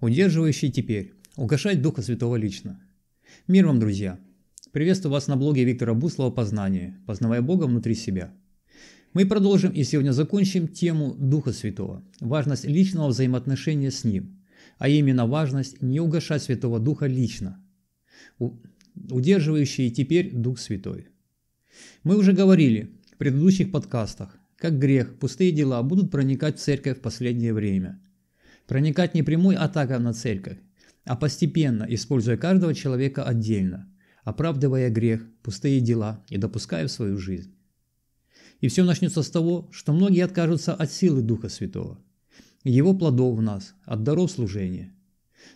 удерживающий теперь, угошать Духа Святого лично. Мир вам, друзья! Приветствую вас на блоге Виктора Буслова «Познание. Познавая Бога внутри себя». Мы продолжим и сегодня закончим тему Духа Святого, важность личного взаимоотношения с Ним, а именно важность не угошать Святого Духа лично, удерживающий теперь Дух Святой. Мы уже говорили в предыдущих подкастах, как грех, пустые дела будут проникать в церковь в последнее время – Проникать не прямой атакой на церковь, а постепенно, используя каждого человека отдельно, оправдывая грех, пустые дела и допуская в свою жизнь. И все начнется с того, что многие откажутся от силы Духа Святого, Его плодов в нас, от даров служения,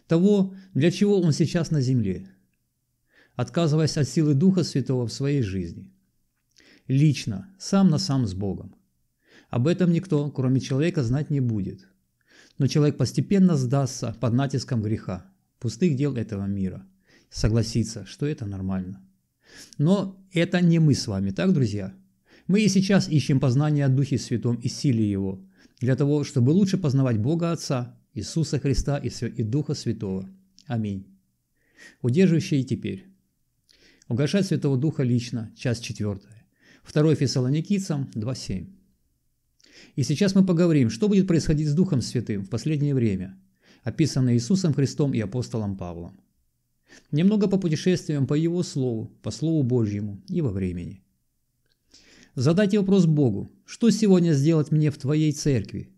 того, для чего Он сейчас на земле, отказываясь от силы Духа Святого в своей жизни. Лично, сам на сам с Богом. Об этом никто, кроме человека, знать не будет – но человек постепенно сдастся под натиском греха, пустых дел этого мира, согласится, что это нормально. Но это не мы с вами, так, друзья? Мы и сейчас ищем познание о Духе Святом и силе Его, для того, чтобы лучше познавать Бога Отца, Иисуса Христа и Духа Святого. Аминь. Удерживающие теперь. Угошать Святого Духа лично, часть 4. 2 Фессалоникийцам 2.7. И сейчас мы поговорим, что будет происходить с Духом Святым в последнее время, описанное Иисусом Христом и апостолом Павлом. Немного по путешествиям по Его Слову, по Слову Божьему и во времени. Задайте вопрос Богу, что сегодня сделать мне в Твоей церкви?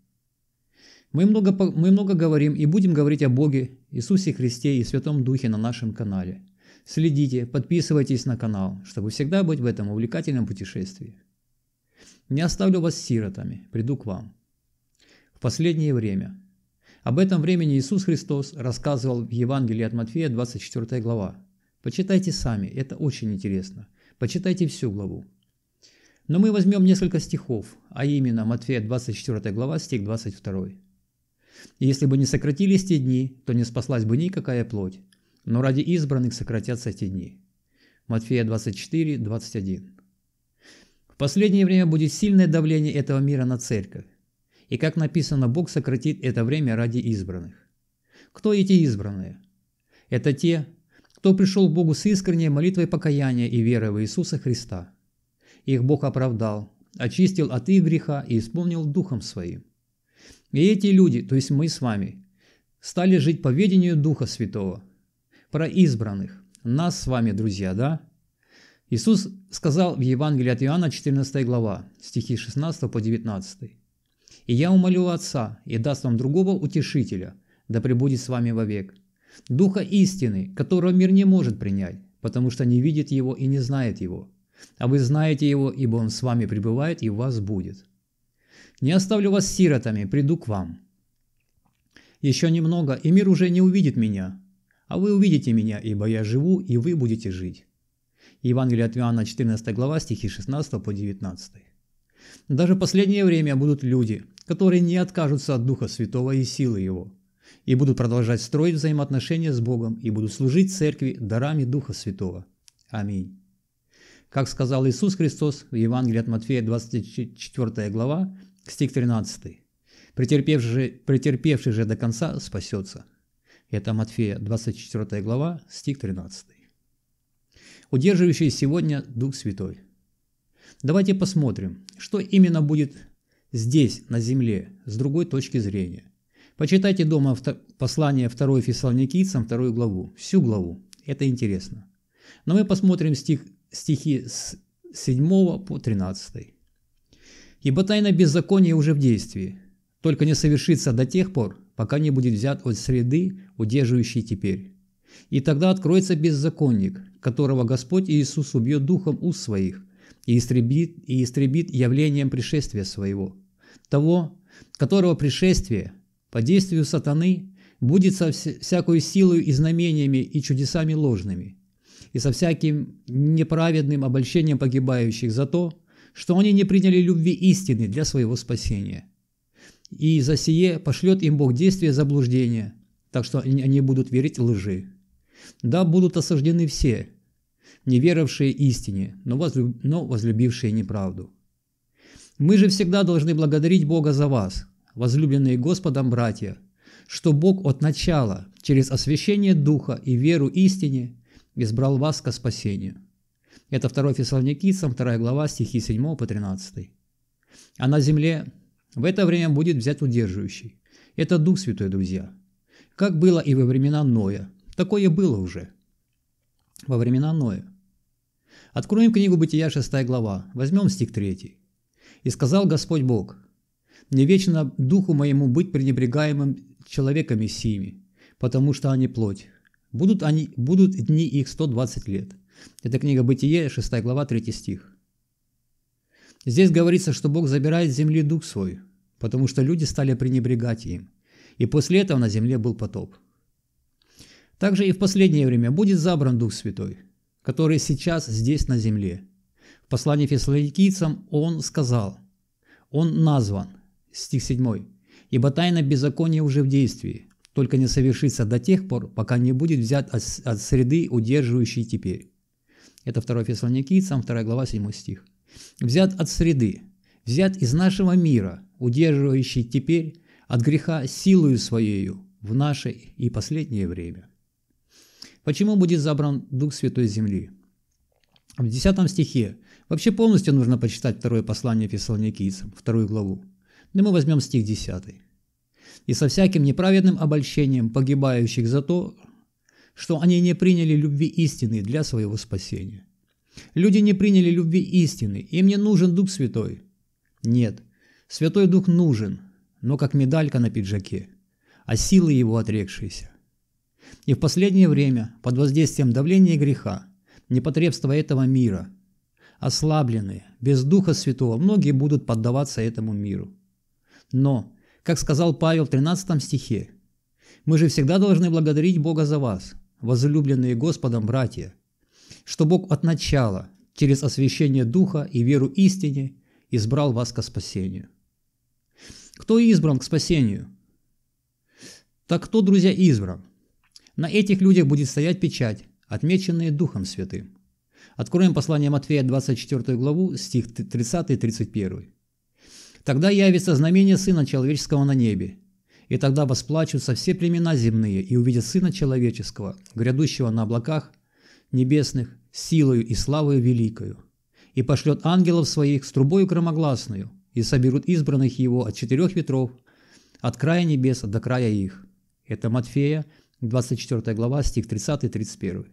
Мы много, мы много говорим и будем говорить о Боге, Иисусе Христе и Святом Духе на нашем канале. Следите, подписывайтесь на канал, чтобы всегда быть в этом увлекательном путешествии. Не оставлю вас сиротами, приду к вам. В последнее время. Об этом времени Иисус Христос рассказывал в Евангелии от Матфея 24 глава. Почитайте сами, это очень интересно. Почитайте всю главу. Но мы возьмем несколько стихов, а именно Матфея 24 глава, стих 22. «Если бы не сократились те дни, то не спаслась бы никакая плоть, но ради избранных сократятся те дни». Матфея 24, 21. В последнее время будет сильное давление этого мира на церковь. И как написано, Бог сократит это время ради избранных. Кто эти избранные? Это те, кто пришел к Богу с искренней молитвой покаяния и верой в Иисуса Христа. Их Бог оправдал, очистил от их греха и исполнил Духом Своим. И эти люди, то есть мы с вами, стали жить по ведению Духа Святого. Про избранных. Нас с вами, друзья, да? Иисус сказал в Евангелии от Иоанна 14 глава, стихи 16 по 19. «И я умолю Отца, и даст вам другого утешителя, да пребудет с вами вовек. Духа истины, которого мир не может принять, потому что не видит его и не знает его. А вы знаете его, ибо он с вами пребывает и в вас будет. Не оставлю вас сиротами, приду к вам. Еще немного, и мир уже не увидит меня, а вы увидите меня, ибо я живу, и вы будете жить. Евангелие от Иоанна 14 глава, стихи 16 по 19. Даже последнее время будут люди, которые не откажутся от Духа Святого и силы Его, и будут продолжать строить взаимоотношения с Богом и будут служить Церкви дарами Духа Святого. Аминь. Как сказал Иисус Христос в Евангелии от Матфея 24 глава, стих 13. «Претерпевший же, претерпевший же до конца спасется». Это Матфея 24 глава, стих 13 удерживающий сегодня Дух Святой. Давайте посмотрим, что именно будет здесь, на земле, с другой точки зрения. Почитайте дома послание 2 Фессалоникийцам, 2 главу, всю главу, это интересно. Но мы посмотрим стих, стихи с 7 по 13. «Ибо тайна беззакония уже в действии, только не совершится до тех пор, пока не будет взят от среды, удерживающей теперь. И тогда откроется беззаконник, которого Господь Иисус убьет духом уст своих и истребит, и истребит явлением пришествия своего. Того, которого пришествие по действию сатаны будет со всякой силой и знамениями и чудесами ложными, и со всяким неправедным обольщением погибающих за то, что они не приняли любви истины для своего спасения. И за сие пошлет им Бог действие заблуждения, так что они будут верить лжи. Да, будут осаждены все, не веровавшие истине, но, возлюб... но возлюбившие неправду. Мы же всегда должны благодарить Бога за вас, возлюбленные Господом братья, что Бог от начала, через освящение Духа и веру истине, избрал вас ко спасению. Это 2 Фессалоникийцам, 2 глава, стихи 7 по 13. А на земле в это время будет взять удерживающий. Это Дух Святой, друзья. Как было и во времена Ноя, Такое было уже. Во времена Ноя. Откроем книгу Бытия 6 глава, возьмем стих 3. «И сказал Господь Бог, «Не вечно духу моему быть пренебрегаемым человеками сими, потому что они плоть. Будут, они, будут дни их 120 лет». Это книга Бытие, 6 глава, 3 стих. Здесь говорится, что Бог забирает с земли дух свой, потому что люди стали пренебрегать им. И после этого на земле был потоп. Также и в последнее время будет забран Дух Святой, который сейчас здесь на земле. В послании фессалоникийцам он сказал, он назван, стих 7, «Ибо тайна беззакония уже в действии, только не совершится до тех пор, пока не будет взят от, от среды, удерживающей теперь». Это 2 Фессалоникийцам, 2 глава, 7 стих. «Взят от среды, взят из нашего мира, удерживающий теперь от греха силою своею в наше и последнее время». Почему будет забран Дух Святой Земли? В 10 стихе. Вообще полностью нужно почитать второе послание фессалоникийцам, вторую главу. Но ну мы возьмем стих 10. «И со всяким неправедным обольщением погибающих за то, что они не приняли любви истины для своего спасения». Люди не приняли любви истины, им не нужен Дух Святой. Нет, Святой Дух нужен, но как медалька на пиджаке, а силы его отрекшиеся. И в последнее время, под воздействием давления и греха, непотребства этого мира, ослабленные, без Духа Святого, многие будут поддаваться этому миру. Но, как сказал Павел в 13 стихе, «Мы же всегда должны благодарить Бога за вас, возлюбленные Господом братья, что Бог от начала, через освящение Духа и веру истине, избрал вас ко спасению». Кто избран к спасению? Так кто, друзья, избран? На этих людях будет стоять печать, отмеченные Духом Святым. Откроем послание Матфея 24 главу, стих 30-31. «Тогда явится знамение Сына Человеческого на небе, и тогда восплачутся все племена земные и увидят Сына Человеческого, грядущего на облаках небесных, силою и славою великою, и пошлет ангелов своих с трубою громогласную, и соберут избранных его от четырех ветров, от края небес до края их». Это Матфея 24 глава, стих 30-31.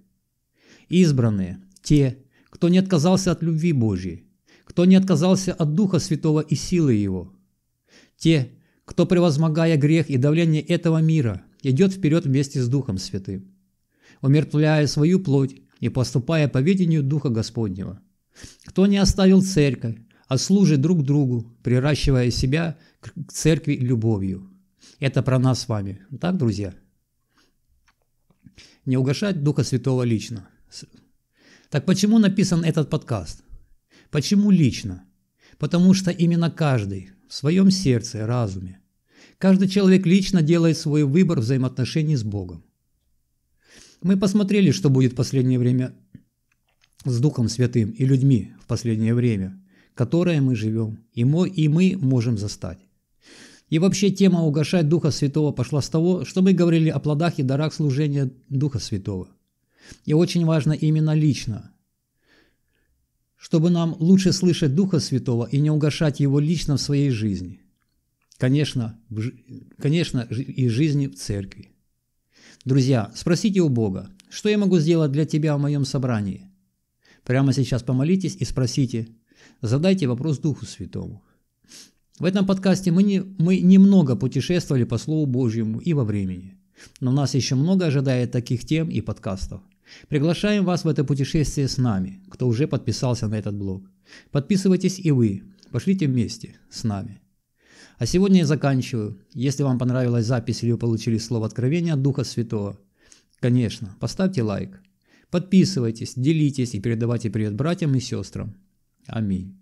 «Избранные, те, кто не отказался от любви Божьей, кто не отказался от Духа Святого и силы Его, те, кто, превозмогая грех и давление этого мира, идет вперед вместе с Духом Святым, умертвляя свою плоть и поступая по видению Духа Господнего, кто не оставил церковь, а служит друг другу, приращивая себя к церкви любовью». Это про нас с вами, так, друзья? не угошать Духа Святого лично. Так почему написан этот подкаст? Почему лично? Потому что именно каждый в своем сердце, разуме, каждый человек лично делает свой выбор взаимоотношений с Богом. Мы посмотрели, что будет в последнее время с Духом Святым и людьми в последнее время, которое мы живем, и мы, и мы можем застать. И вообще тема «Угошать Духа Святого» пошла с того, что мы говорили о плодах и дарах служения Духа Святого. И очень важно именно лично. Чтобы нам лучше слышать Духа Святого и не угошать Его лично в своей жизни. Конечно, в, конечно и жизни в церкви. Друзья, спросите у Бога, что я могу сделать для тебя в моем собрании? Прямо сейчас помолитесь и спросите, задайте вопрос Духу Святому. В этом подкасте мы, не, мы немного путешествовали по Слову Божьему и во времени. Но нас еще много ожидает таких тем и подкастов. Приглашаем вас в это путешествие с нами, кто уже подписался на этот блог. Подписывайтесь и вы. Пошлите вместе с нами. А сегодня я заканчиваю. Если вам понравилась запись или вы получили слово откровения от Духа Святого, конечно, поставьте лайк. Подписывайтесь, делитесь и передавайте привет братьям и сестрам. Аминь.